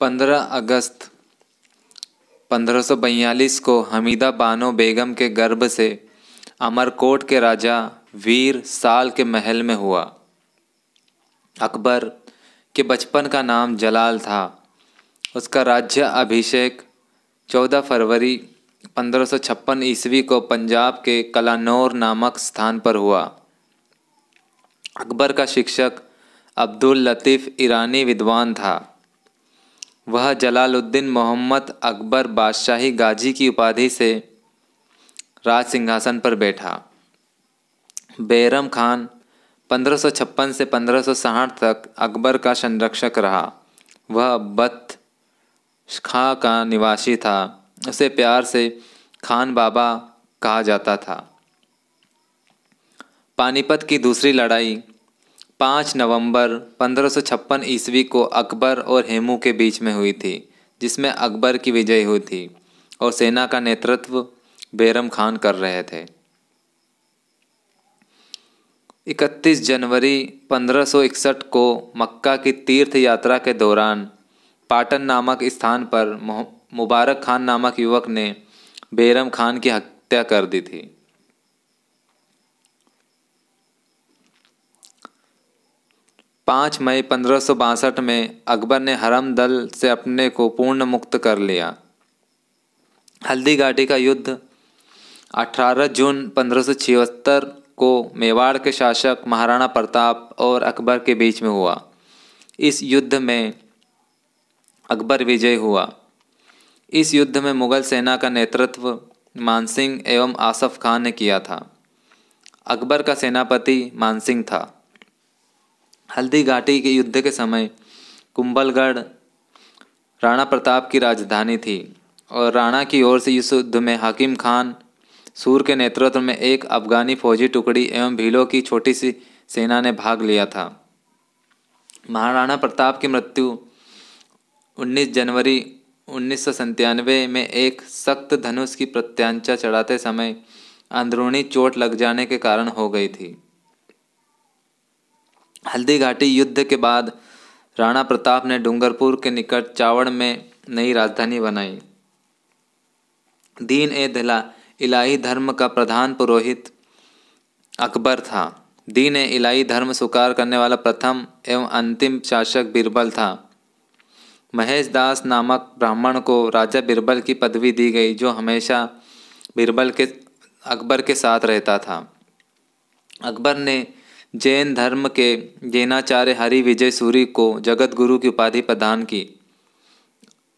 पंद्रह अगस्त पंद्रह सौ बयालीस को हमीदा बानो बेगम के गर्भ से अमरकोट के राजा वीर साल के महल में हुआ अकबर के बचपन का नाम जलाल था उसका राज्य अभिषेक 14 फरवरी 1556 ईस्वी को पंजाब के कलानौर नामक स्थान पर हुआ अकबर का शिक्षक अब्दुल लतीफ़ ईरानी विद्वान था वह जलालुद्दीन मोहम्मद अकबर बादशाही गाजी की उपाधि से राज सिंहासन पर बैठा बैरम खान 1556 से पंद्रह तक अकबर का संरक्षक रहा वह बत खां का निवासी था उसे प्यार से खान बाबा कहा जाता था पानीपत की दूसरी लड़ाई पाँच नवंबर पंद्रह सौ छप्पन ईस्वी को अकबर और हेमू के बीच में हुई थी जिसमें अकबर की विजय हुई थी और सेना का नेतृत्व बैरम खान कर रहे थे 31 जनवरी 1561 को मक्का की तीर्थ यात्रा के दौरान पाटन नामक स्थान पर मुबारक खान नामक युवक ने बैरम खान की हत्या कर दी थी पाँच मई पंद्रह में अकबर ने हरम दल से अपने को पूर्ण मुक्त कर लिया हल्दी घाटी का युद्ध 18 जून पंद्रह को मेवाड़ के शासक महाराणा प्रताप और अकबर के बीच में हुआ इस युद्ध में अकबर विजय हुआ इस युद्ध में मुगल सेना का नेतृत्व मानसिंह एवं आसफ खान ने किया था अकबर का सेनापति मानसिंह था हल्दी घाटी के युद्ध के समय कुंभलगढ़ राणा प्रताप की राजधानी थी और राणा की ओर से इस युद्ध में हकीम खान सूर के नेतृत्व में एक अफगानी फौजी टुकड़ी एवं भीलों की छोटी सी सेना ने भाग लिया था महाराणा प्रताप की मृत्यु 19 जनवरी उन्नीस में एक सख्त धनुष की प्रत्यांचा चढ़ाते समय अंदरूनी चोट लग जाने के कारण हो गई थी हल्दी घाटी युद्ध के बाद राणा प्रताप ने डूंगरपुर के निकट चावड़ में नई राजधानी बनाई दीन ए दिला इलाही धर्म का प्रधान पुरोहित अकबर था दीन ए इलाही धर्म स्वीकार करने वाला प्रथम एवं अंतिम शासक बीरबल था महेश दास नामक ब्राह्मण को राजा बीरबल की पदवी दी गई जो हमेशा बीरबल के अकबर के साथ रहता था अकबर ने जैन धर्म के जैनाचार्य हरि विजय सूरी को जगत गुरु की उपाधि प्रदान की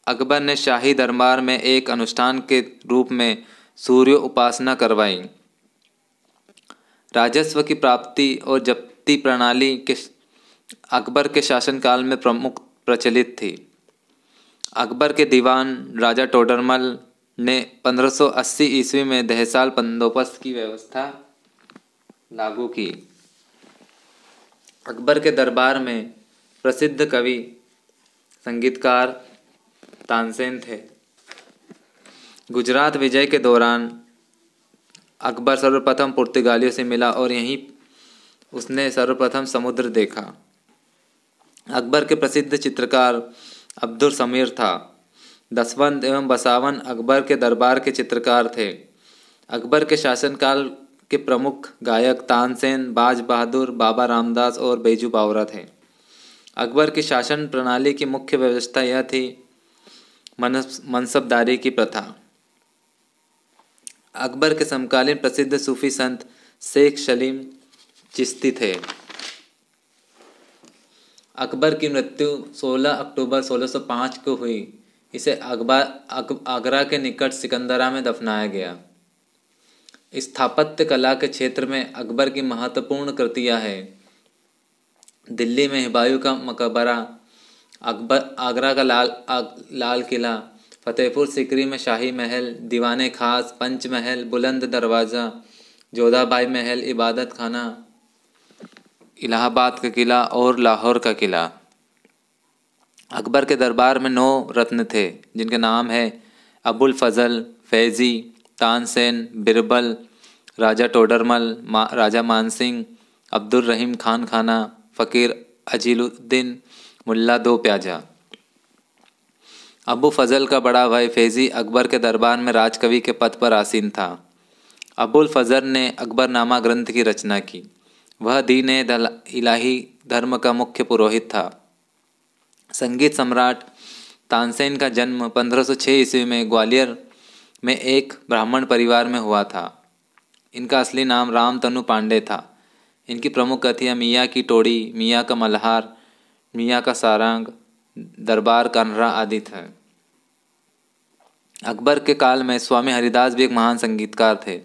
अकबर ने शाही दरबार में एक अनुष्ठान के रूप में सूर्य उपासना करवाई राजस्व की प्राप्ति और जप्ती प्रणाली के अकबर के शासनकाल में प्रमुख प्रचलित थी अकबर के दीवान राजा टोडरमल ने 1580 ईस्वी में दहसाल बंदोबस्त की व्यवस्था लागू की अकबर के दरबार में प्रसिद्ध कवि संगीतकार तानसेन थे गुजरात विजय के दौरान अकबर सर्वप्रथम पुर्तगालियों से मिला और यहीं उसने सर्वप्रथम समुद्र देखा अकबर के प्रसिद्ध चित्रकार अब्दुल समीर था दसवंत एवं बसावन अकबर के दरबार के चित्रकार थे अकबर के शासनकाल के प्रमुख गायक तानसेन बाज बहादुर बाबा रामदास और बैजू बावरा थे अकबर की शासन प्रणाली की मुख्य व्यवस्था यह थी मनसबदारी की प्रथा अकबर के समकालीन प्रसिद्ध सूफी संत शेख सलीम चिश्ती थे अकबर की मृत्यु 16 अक्टूबर 1605 को हुई इसे अकबर आगरा के निकट सिकंदरा में दफनाया गया स्थापत्य कला के क्षेत्र में अकबर की महत्वपूर्ण कृतियाँ है दिल्ली में हिबायू का मकबरा अकबर आगरा का लाल आग, लाल किला फतेहपुर सिकरी में शाही महल दीवाने खास पंच महल बुलंद दरवाज़ा जोधाबाई महल इबादत खाना इलाहाबाद का किला और लाहौर का किला अकबर के दरबार में नौ रत्न थे जिनके नाम है अबुल फजल फैज़ी तानसेन बिरबल राजा टोडरमल मा, राजा मानसिंह अब्दुल रहीम खान खाना फ़कीर अजीलुद्दीन मुल्ला दो प्याजा अबू फजल का बड़ा भाई फैज़ी अकबर के दरबार में राजकवि के पद पर आसीन था अबुल फजल ने अकबर नामा ग्रंथ की रचना की वह दीन इलाही धर्म का मुख्य पुरोहित था संगीत सम्राट तानसेन का जन्म 1506 ईस्वी में ग्वालियर में एक ब्राह्मण परिवार में हुआ था इनका असली नाम राम तनु पांडे था इनकी प्रमुख कथियाँ मियाँ की टोड़ी मियाँ का मल्हार मियाँ का सारंग दरबार कन्हरा आदि थे अकबर के काल में स्वामी हरिदास भी एक महान संगीतकार थे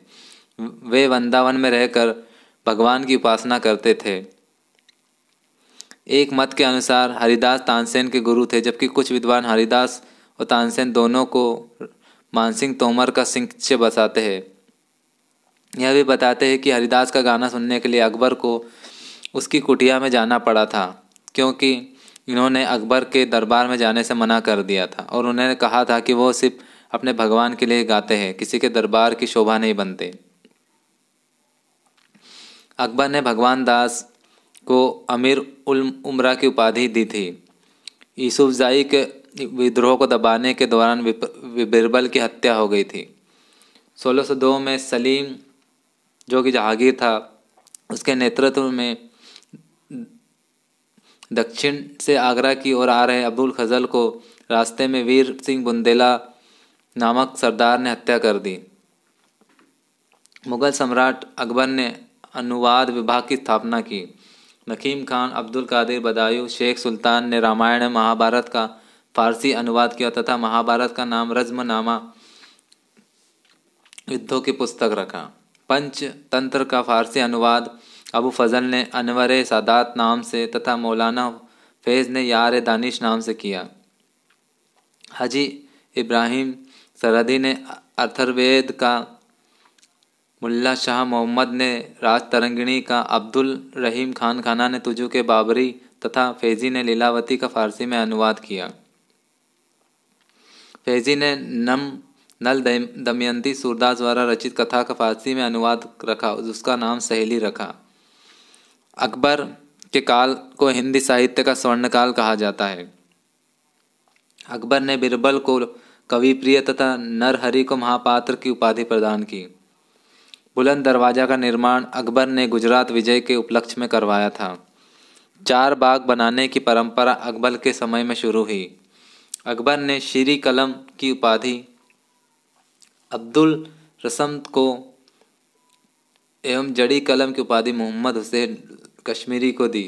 वे वृंदावन में रहकर भगवान की उपासना करते थे एक मत के अनुसार हरिदास तानसेन के गुरु थे जबकि कुछ विद्वान हरिदास और तानसेन दोनों को मानसिंह तोमर का सिंह बसाते हैं यह भी बताते हैं कि हरिदास का गाना सुनने के लिए अकबर को उसकी कुटिया में जाना पड़ा था क्योंकि इन्होंने अकबर के दरबार में जाने से मना कर दिया था और उन्होंने कहा था कि वो सिर्फ अपने भगवान के लिए गाते हैं किसी के दरबार की शोभा नहीं बनते अकबर ने भगवान दास को अमीर उल उम्रा की उपाधि दी थी यूसुफजाई के विद्रोह को दबाने के दौरान बिरबल की हत्या हो गई थी 1602 में सलीम जो कि जहांगीर था उसके नेतृत्व में दक्षिण से आगरा की ओर आ रहे अब्दुल खजल को रास्ते में वीर सिंह बुंदेला नामक सरदार ने हत्या कर दी मुगल सम्राट अकबर ने अनुवाद विभाग की स्थापना की नकीम खान अब्दुल कादिर बदायू शेख सुल्तान ने रामायण महाभारत का फारसी अनुवाद किया तथा महाभारत का नाम रज्मनामा युद्धों की पुस्तक रखा पंच तंत्र का फारसी अनुवाद अबू फजल ने अनवर सादात नाम से तथा मौलाना फैज़ ने यार दानिश नाम से किया हजी इब्राहिम सरदी ने अथर्वेद का मुल्ला शाह मोहम्मद ने राज तरंगिणी का अब्दुल रहीम खान खाना ने तुजू के बाबरी तथा फैजी ने लीलावती का फारसी में अनुवाद किया फैजी ने नम नल दमयंती सूरदास द्वारा रचित कथा का फारसी में अनुवाद रखा उसका नाम सहेली रखा अकबर के काल को हिंदी साहित्य का स्वर्णकाल कहा जाता है अकबर ने बिरबल को कवि प्रिय तथा नरहरि को महापात्र की उपाधि प्रदान की बुलंद दरवाज़ा का निर्माण अकबर ने गुजरात विजय के उपलक्ष्य में करवाया था चार बाग बनाने की परंपरा अकबर के समय में शुरू हुई अकबर ने शीरी कलम की उपाधि अब्दुल रसम को एवं जड़ी कलम की उपाधि मोहम्मद हुसैन कश्मीरी को दी